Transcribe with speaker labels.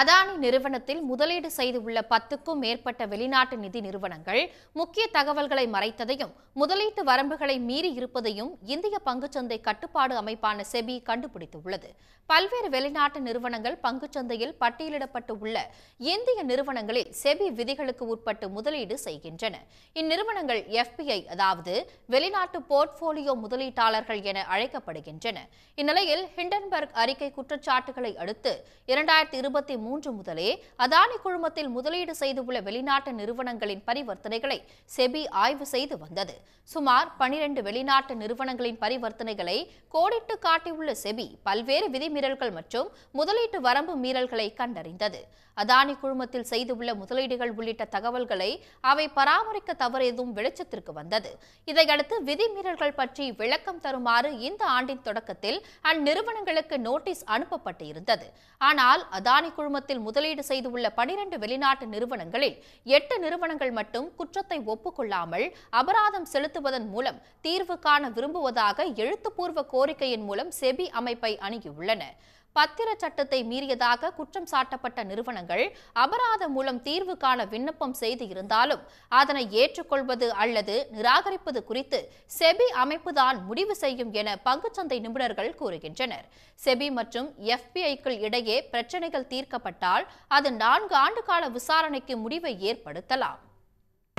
Speaker 1: அதானி நிறுவனத்தில் முதலீடு செய்துள்ள பத்துக்கும் மேற்பட்ட வெளிநாட்டு நிதி நிறுவனங்கள் முக்கிய தகவல்களை மறைத்ததையும் முதலீட்டு வரம்புகளை மீறி இருப்பதையும் இந்திய பங்குச்சந்தை கட்டுப்பாடு அமைப்பான செபி கண்டுபிடித்துள்ளது பல்வேறு வெளிநாட்டு நிறுவனங்கள் பங்குச்சந்தையில் பட்டியலிடப்பட்டு உள்ள இந்திய நிறுவனங்களில் செபி விதிகளுக்கு உட்பட்டு முதலீடு செய்கின்றன இந்நிறுவனங்கள் எஃபிஐ அதாவது வெளிநாட்டு போர்ட்போலியோ முதலீட்டாளர்கள் என அழைக்கப்படுகின்றன இந்நிலையில் ஹிண்டன்பர்க் அறிக்கை குற்றச்சாட்டுகளை அடுத்து இரண்டாயிரத்தி இருபத்தி மூன்று முதலே அதானி குழுமத்தில் முதலீடு செய்துள்ள வெளிநாட்டு நிறுவனங்களின் பரிவர்த்தனைகளை செபி ஆய்வு செய்து வந்தது சுமார் பனிரெண்டு வெளிநாட்டு நிறுவனங்களின் பரிவர்த்தனைகளை கோடிட்டு காட்டியுள்ள செபி பல்வேறு விதிமீறல்கள் மற்றும் முதலீட்டு வரம்பு மீறல்களை கண்டறிந்தது அதானி குழுமத்தில் செய்துள்ள முதலீடுகள் உள்ளிட்ட தகவல்களை அவை பராமரிக்க தவறியதும் வெளிச்சத்திற்கு வந்தது இதையடுத்து விதிமீறல்கள் பற்றி விளக்கம் தருமாறு இந்த ஆண்டின் தொடக்கத்தில் அந்நிறுவனங்களுக்கு நோட்டீஸ் அனுப்பப்பட்டு இருந்தது ஆனால் அதானி குழுமத்தில் முதலீடு செய்துள்ள பனிரண்டு வெளிநாட்டு நிறுவனங்களில் எட்டு நிறுவனங்கள் மட்டும் குற்றத்தை ஒப்புக்கொள்ளாமல் அபராதம் செலுத்துவதன் மூலம் தீர்வு காண விரும்புவதாக எழுத்துப்பூர்வ கோரிக்கையின் மூலம் செபி அமைப்பை அணுகியுள்ளன பத்திர சட்டத்தை மீறியதாக குற்றம் சாட்டப்பட்ட நிறுவனங்கள் அபராதம் மூலம் தீர்வு காண விண்ணப்பம் செய்து இருந்தாலும் அதனை ஏற்றுக்கொள்வது அல்லது நிராகரிப்பது குறித்து செபி அமைப்புதான் முடிவு செய்யும் என பங்குச்சந்தை நிபுணர்கள் கூறுகின்றனர் செபி மற்றும் எஃபிஐக்கள் இடையே பிரச்சனைகள் தீர்க்கப்பட்டால் அது நான்கு ஆண்டு கால விசாரணைக்கு முடிவை ஏற்படுத்தலாம்